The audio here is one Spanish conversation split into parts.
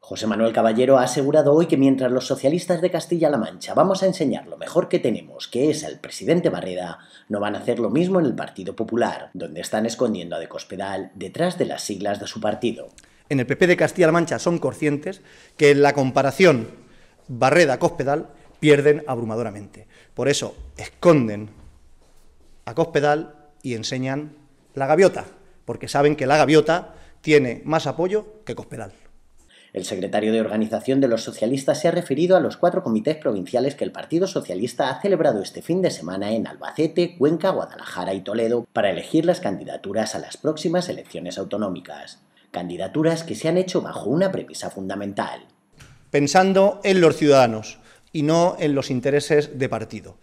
José Manuel Caballero ha asegurado hoy que mientras los socialistas de Castilla-La Mancha vamos a enseñar lo mejor que tenemos, que es al presidente Barreda, no van a hacer lo mismo en el Partido Popular, donde están escondiendo a De Cospedal detrás de las siglas de su partido. En el PP de Castilla-La Mancha son conscientes que en la comparación Barreda-Cospedal pierden abrumadoramente. Por eso esconden a Cospedal y enseñan la gaviota, porque saben que la gaviota tiene más apoyo que Cospedal. El secretario de organización de los socialistas se ha referido a los cuatro comités provinciales que el Partido Socialista ha celebrado este fin de semana en Albacete, Cuenca, Guadalajara y Toledo para elegir las candidaturas a las próximas elecciones autonómicas. Candidaturas que se han hecho bajo una premisa fundamental. Pensando en los ciudadanos y no en los intereses de partido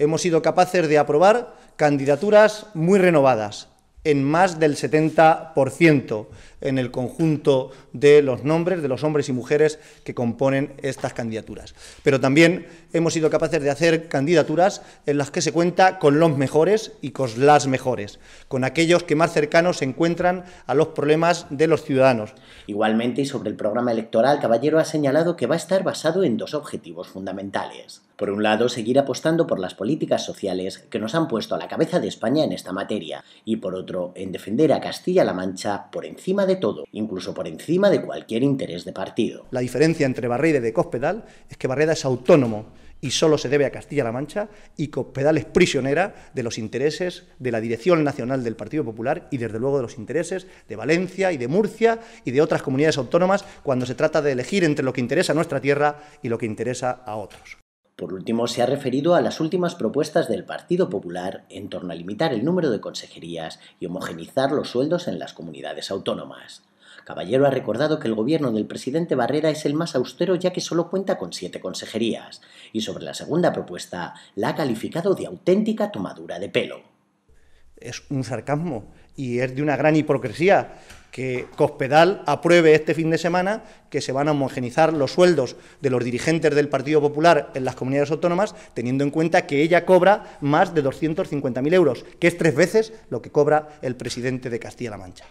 hemos sido capaces de aprobar candidaturas muy renovadas, en más del 70% en el conjunto de los nombres de los hombres y mujeres que componen estas candidaturas. Pero también hemos sido capaces de hacer candidaturas en las que se cuenta con los mejores y con las mejores, con aquellos que más cercanos se encuentran a los problemas de los ciudadanos. Igualmente, y sobre el programa electoral, Caballero ha señalado que va a estar basado en dos objetivos fundamentales por un lado, seguir apostando por las políticas sociales que nos han puesto a la cabeza de España en esta materia, y por otro, en defender a Castilla-La Mancha por encima de todo, incluso por encima de cualquier interés de partido. La diferencia entre Barreda y de Cospedal es que Barreda es autónomo y solo se debe a Castilla-La Mancha, y Cospedal es prisionera de los intereses de la Dirección Nacional del Partido Popular y desde luego de los intereses de Valencia y de Murcia y de otras comunidades autónomas cuando se trata de elegir entre lo que interesa a nuestra tierra y lo que interesa a otros. Por último, se ha referido a las últimas propuestas del Partido Popular en torno a limitar el número de consejerías y homogenizar los sueldos en las comunidades autónomas. Caballero ha recordado que el gobierno del presidente Barrera es el más austero ya que solo cuenta con siete consejerías, y sobre la segunda propuesta la ha calificado de auténtica tomadura de pelo es un sarcasmo y es de una gran hipocresía que Cospedal apruebe este fin de semana que se van a homogenizar los sueldos de los dirigentes del Partido Popular en las comunidades autónomas, teniendo en cuenta que ella cobra más de 250.000 euros, que es tres veces lo que cobra el presidente de Castilla-La Mancha.